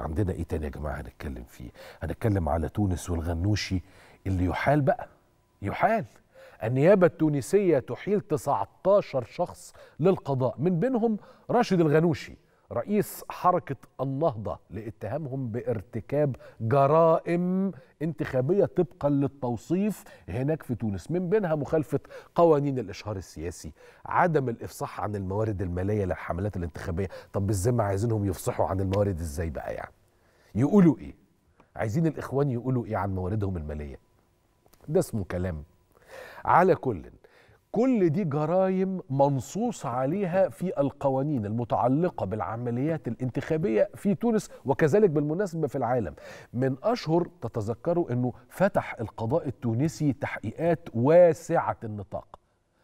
عندنا ايه تاني يا جماعه هنتكلم فيه هنتكلم على تونس والغنوشي اللي يحال بقى يحال النيابة التونسية تحيل 19 شخص للقضاء من بينهم راشد الغنوشي رئيس حركة النهضة لاتهامهم بارتكاب جرائم انتخابية طبقا للتوصيف هناك في تونس من بينها مخالفة قوانين الإشهار السياسي عدم الإفصاح عن الموارد المالية للحملات الانتخابية طب ازاي ما عايزينهم يفصحوا عن الموارد ازاي بقى يعني يقولوا ايه عايزين الإخوان يقولوا ايه عن مواردهم المالية ده اسمه كلام على كل كل دي جرائم منصوص عليها في القوانين المتعلقه بالعمليات الانتخابيه في تونس وكذلك بالمناسبه في العالم من اشهر تتذكروا انه فتح القضاء التونسي تحقيقات واسعه النطاق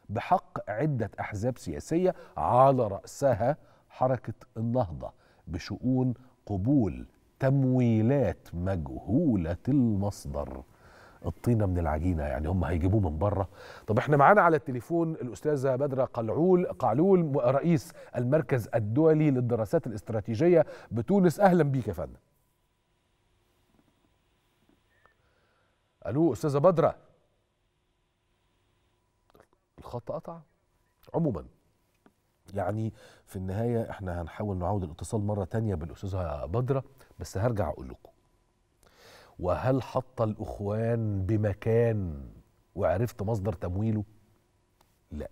بحق عده احزاب سياسيه على راسها حركه النهضه بشؤون قبول تمويلات مجهوله المصدر الطينه من العجينه يعني هم هيجيبوه من بره طب احنا معانا على التليفون الاستاذه بدره قلعول قعلول رئيس المركز الدولي للدراسات الاستراتيجيه بتونس اهلا بيك يا فندم الو استاذه بدره الخط قطع عموما يعني في النهايه احنا هنحاول نعود الاتصال مره تانية بالاستاذه بدره بس هرجع اقول لكم وهل حط الإخوان بمكان وعرفت مصدر تمويله؟ لا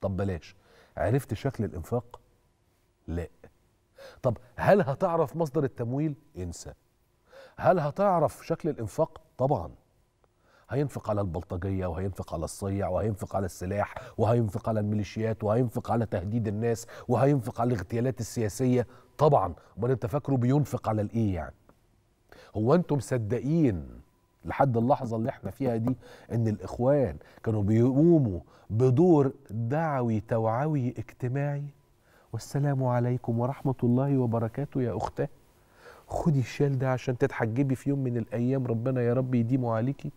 طب بلاش عرفت شكل الإنفاق؟ لا طب هل هتعرف مصدر التمويل؟ انسى هل هتعرف شكل الإنفاق؟ طبعا هينفق على البلطجية وهينفق على الصيع وهينفق على السلاح وهينفق على الميليشيات وهينفق على تهديد الناس وهينفق على الاغتيالات السياسية طبعا امال انت فاكره بينفق على الايه يعني هو انتم مصدقين لحد اللحظه اللي احنا فيها دي ان الاخوان كانوا بيقوموا بدور دعوي توعوي اجتماعي والسلام عليكم ورحمه الله وبركاته يا اختاه خدي الشال ده عشان تتحجبي في يوم من الايام ربنا يا رب يديمه عليكي